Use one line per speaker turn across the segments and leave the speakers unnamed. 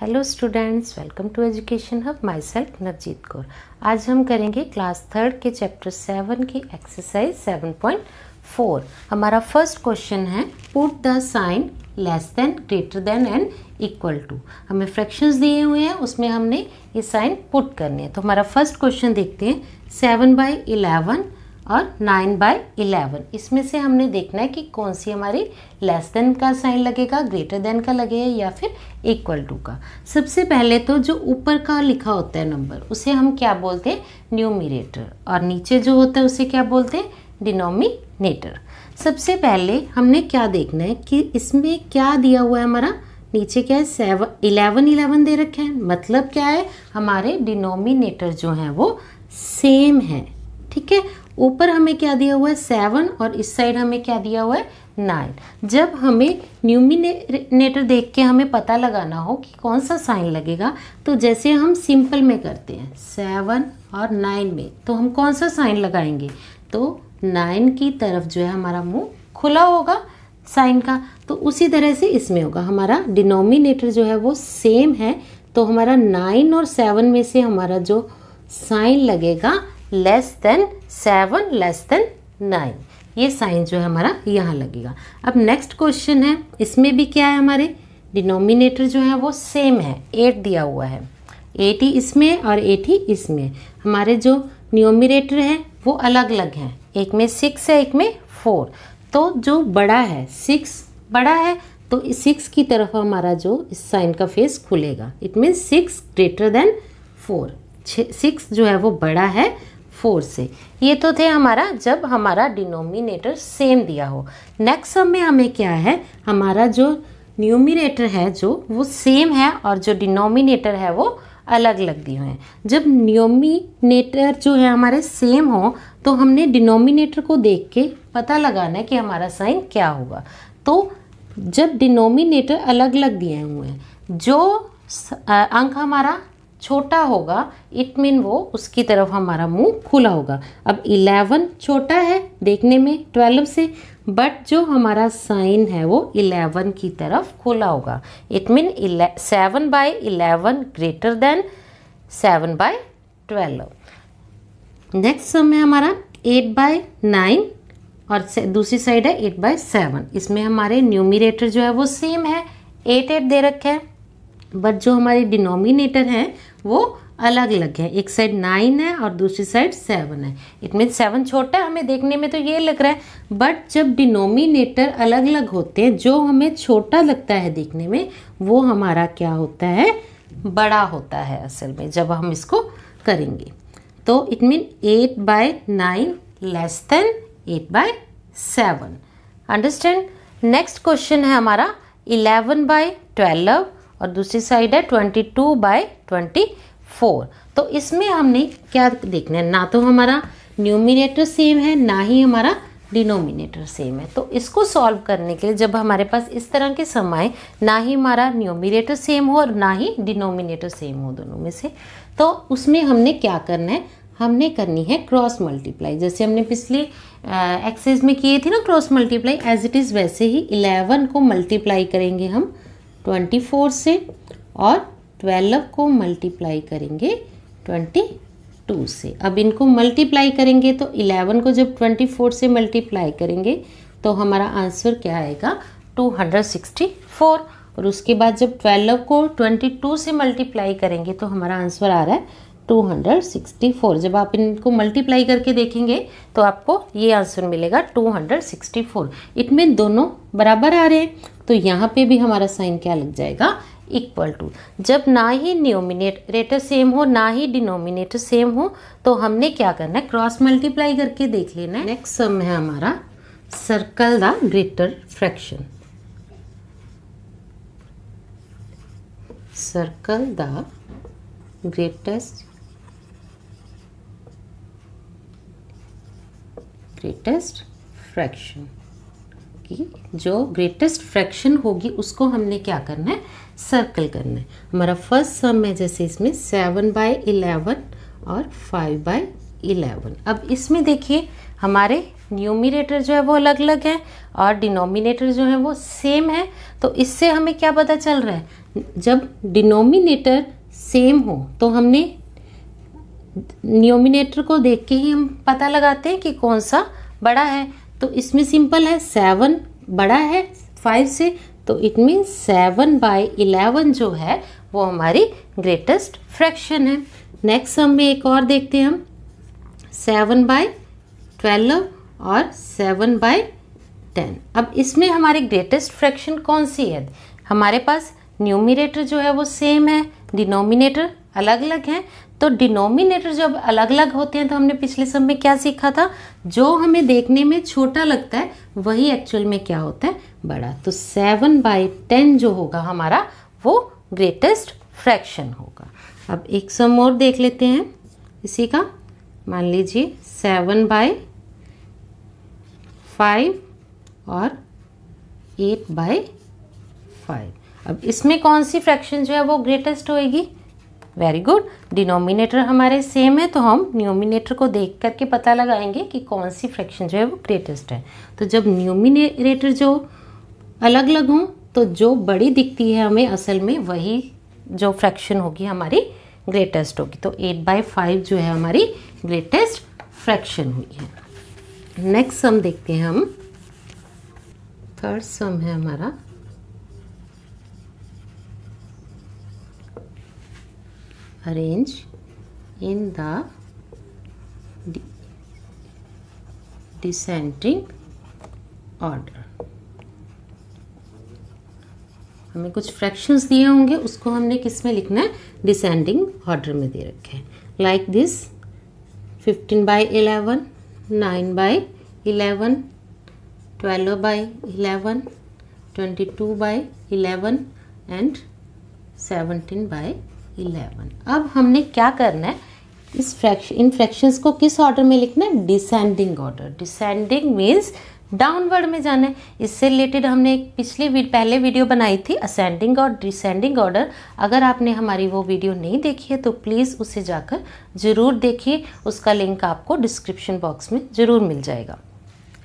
Hello students welcome to education hub myself Navjeet Kaur आज हम करेंगे क्लास थर्ड के चैप्टर सेवन की एक्सरसाइज सेवन पॉइंट फोर हमारा फर्स्ट क्वेश्चन है put the sign less than greater than and equal to हमें fractions दिए हुए हैं उसमें हमने ये साइन पुट करने हैं तो हमारा फर्स्ट क्वेश्चन देखते हैं सेवन बाई इलेवन और नाइन बाई इलेवन इसमें से हमने देखना है कि कौन सी हमारी लेस देन का साइन लगेगा ग्रेटर देन का लगेगा या फिर इक्वल टू का सबसे पहले तो जो ऊपर का लिखा होता है नंबर उसे हम क्या बोलते हैं न्यूमिरेटर और नीचे जो होता है उसे क्या बोलते हैं डिनोमिनेटर सबसे पहले हमने क्या देखना है कि इसमें क्या दिया हुआ है हमारा नीचे क्या है सेवन इलेवन इलेवन दे रखे हैं मतलब क्या है हमारे डिनोमिनेटर जो हैं वो सेम हैं ठीक है ऊपर हमें क्या दिया हुआ है सेवन और इस साइड हमें क्या दिया हुआ है नाइन जब हमें न्यूमिनेटर देख के हमें पता लगाना हो कि कौन सा साइन लगेगा तो जैसे हम सिंपल में करते हैं सेवन और नाइन में तो हम कौन सा साइन लगाएंगे तो नाइन की तरफ जो है हमारा मुंह खुला होगा साइन का तो उसी तरह से इसमें होगा हमारा डिनोमिनेटर जो है वो सेम है तो हमारा नाइन और सेवन में से हमारा जो साइन लगेगा less than seven less than nine ये साइन जो है हमारा यहाँ लगेगा अब नेक्स्ट क्वेश्चन है इसमें भी क्या है हमारे डिनोमिनेटर जो है वो सेम है एट दिया हुआ है एटी इसमें और एटी इसमें हमारे जो न्योमिनेटर हैं वो अलग अलग हैं एक में सिक्स है एक में फोर तो जो बड़ा है सिक्स बड़ा है तो सिक्स की तरफ हमारा जो इस साइन का फेस खुलेगा it means six greater than four छ सिक्स जो है वो बड़ा है फोर से ये तो थे हमारा जब हमारा डिनोमिनेटर सेम दिया हो नेक्स्ट सब में हमें क्या है हमारा जो न्यूमिनेटर है जो वो सेम है और जो डिनोमिनेटर है वो अलग अलग दिए हुए हैं जब न्योमिनेटर जो है हमारे सेम हो तो हमने डिनोमिनेटर को देख के पता लगाना है कि हमारा साइन क्या होगा तो जब डिनोमिनेटर अलग अलग दिए हुए हैं जो अंक हमारा छोटा होगा इट मीन वो उसकी तरफ हमारा मुंह खुला होगा अब इलेवन छोटा है देखने में ट्वेल्व से बट जो हमारा साइन है वो इलेवन की तरफ खुला होगा it mean seven by eleven greater than seven by twelve next sum है हमारा एट बाय नाइन और दूसरी साइड है एट बाय सेवन इसमें हमारे न्यूमिरेटर जो है वो सेम है एट एट दे रखे हैं बट जो हमारे डिनोमिनेटर हैं वो अलग अलग है एक साइड नाइन है और दूसरी साइड सेवन है इट मीन सेवन छोटा है हमें देखने में तो ये लग रहा है बट जब डिनोमिनेटर अलग अलग होते हैं जो हमें छोटा लगता है देखने में वो हमारा क्या होता है बड़ा होता है असल में जब हम इसको करेंगे तो it mean eight by nine less than eight by seven understand next question है हमारा इलेवन बाय ट्वेल्व और दूसरी साइड है twenty two by twenty four तो इसमें हमने क्या देखना है ना तो हमारा न्यूमिनेटर सेम है ना ही हमारा डिनोमिनेटर सेम है तो इसको सॉल्व करने के लिए जब हमारे पास इस तरह के सम आए ना ही हमारा न्यूमिनेटर सेम हो और ना ही डिनोमिनेटर सेम हो दोनों में से तो उसमें हमने क्या करना है हमने करनी है क्रॉस मल्टीप्लाई जैसे हमने पिछले एक्सेस में किए थे ना cross multiply as it is वैसे ही इलेवन को मल्टीप्लाई करेंगे हम ट्वेंटी फोर से और ट्वेल्व को मल्टीप्लाई करेंगे ट्वेंटी टू से अब इनको मल्टीप्लाई करेंगे तो इलेवन को जब ट्वेंटी फोर से मल्टीप्लाई करेंगे तो हमारा आंसर क्या आएगा टू हंड्रेड सिक्सटी फोर और उसके बाद जब ट्वेल्व को ट्वेंटी टू से मल्टीप्लाई करेंगे तो हमारा आंसर आ रहा है 264 जब आप इनको मल्टीप्लाई करके देखेंगे तो आपको ये आंसर मिलेगा 264 मीन दोनों बराबर आ रहे हैं तो यहाँ पे भी हमारा साइन क्या लग जाएगा इक्वल टू जब ना ही न्योमिनेटर सेम हो ना ही डिनोमिनेटर सेम हो तो हमने क्या करना है क्रॉस मल्टीप्लाई करके देख लेना है नेक्स्ट सम है हमारा circle the greater fraction circle the greatest greatest fraction की जो ग्रेटेस्ट फ्रैक्शन होगी उसको हमने क्या करना है सर्कल करना है हमारा फर्स्ट सम है जैसे इसमें सेवन बाय इलेवन और फाइव बाय इलेवन अब इसमें देखिए हमारे न्यूमिनेटर जो है वो अलग अलग है और डिनोमिनेटर जो है वो सेम है तो इससे हमें क्या पता चल रहा है जब डिनोमिनेटर सेम हो तो हमने न्योमिनेटर को देख के ही हम पता लगाते हैं कि कौन सा बड़ा है तो इसमें सिंपल है सेवन बड़ा है फाइव से तो it means seven by eleven जो है वो हमारी ग्रेटेस्ट फ्रैक्शन है नेक्स्ट हम एक और देखते हैं हम सेवन बाय ट्वेल्व और सेवन बाय टेन अब इसमें हमारी ग्रेटेस्ट फ्रैक्शन कौन सी है हमारे पास न्यूमिनेटर जो है वो सेम है डिनोमिनेटर अलग अलग हैं तो डिनोमिनेटर जब अलग अलग होते हैं तो हमने पिछले सब में क्या सीखा था जो हमें देखने में छोटा लगता है वही एक्चुअल में क्या होता है बड़ा तो सेवन बाई टेन जो होगा हमारा वो ग्रेटेस्ट फ्रैक्शन होगा अब एक सम और देख लेते हैं इसी का मान लीजिए सेवन बाय फाइव और एट बाय फाइव अब इसमें कौन सी फ्रैक्शन जो है वो ग्रेटेस्ट होएगी वेरी गुड डिनोमिनेटर हमारे सेम है तो हम न्यूमिनेटर को देख करके पता लगाएंगे कि कौन सी फ्रैक्शन जो है वो ग्रेटेस्ट है तो जब न्यूमिनेटर जो अलग अलग हों तो जो बड़ी दिखती है हमें असल में वही जो फ्रैक्शन होगी हमारी ग्रेटेस्ट होगी तो एट बाई फाइव जो है हमारी ग्रेटेस्ट फ्रैक्शन हुई है नेक्स्ट सम देखते हैं हम थर्ड सम है हमारा arrange in the descending order. हमें कुछ फ्रैक्शंस दिए होंगे उसको हमने किस में लिखना है डिसेंडिंग ऑर्डर में दे रखे हैं like this fifteen by 11, nine by eleven twelve by eleven twenty two by eleven and seventeen by eleven अब हमने क्या करना है इस फ्रैक्शन इन फ्रैक्शंस को किस ऑर्डर में लिखना है descending order descending means downward में जाना है इससे रिलेटेड हमने एक पिछली वीड, पहले वीडियो बनाई थी असेंडिंग और डिसेंडिंग ऑर्डर अगर आपने हमारी वो वीडियो नहीं देखी है तो प्लीज़ उसे जाकर ज़रूर देखिए उसका लिंक आपको डिस्क्रिप्शन बॉक्स में ज़रूर मिल जाएगा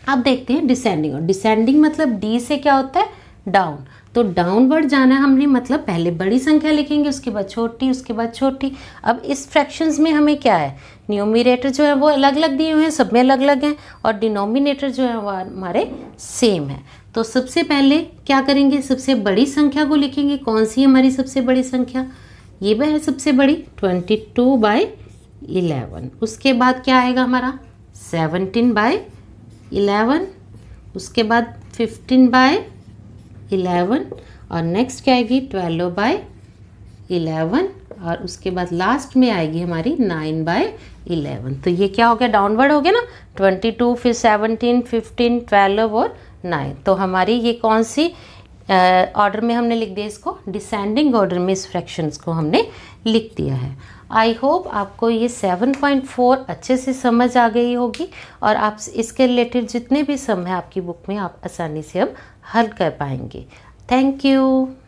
अब देखते हैं डिसेंडिंग और डिसेंडिंग मतलब डी से क्या होता है डाउन तो डाउनवर्ड जाना हमने मतलब पहले बड़ी संख्या लिखेंगे उसके बाद छोटी उसके बाद छोटी अब इस फ्रैक्शंस में हमें क्या है न्योमिनेटर जो है वो अलग अलग दिए हुए हैं सब में अलग अलग हैं और डिनोमिनेटर जो है वो हमारे सेम है तो सबसे पहले क्या करेंगे सबसे बड़ी संख्या को लिखेंगे कौन सी हमारी सबसे बड़ी संख्या ये वह है सबसे बड़ी ट्वेंटी टू बाई इलेवन उसके बाद क्या आएगा हमारा सेवनटीन बाय इलेवन उसके बाद फिफ्टीन बाय इलेवन और नेक्स्ट क्या आएगी ट्वेल्व बाय इलेवन और उसके बाद लास्ट में आएगी हमारी नाइन बाय इलेवन तो ये क्या हो गया डाउनवर्ड हो गया ना ट्वेंटी टू फिर सेवनटीन फिफ्टीन ट्वेल्व और नाइन तो हमारी ये कौन सी ऑर्डर uh, में हमने लिख दिया इसको डिसेंडिंग ऑर्डर में इस फ्रैक्शंस को हमने लिख दिया है आई होप आपको ये 7.4 अच्छे से समझ आ गई होगी और आप इसके रिलेटेड जितने भी सम है आपकी बुक में आप आसानी से अब हल कर पाएंगे थैंक यू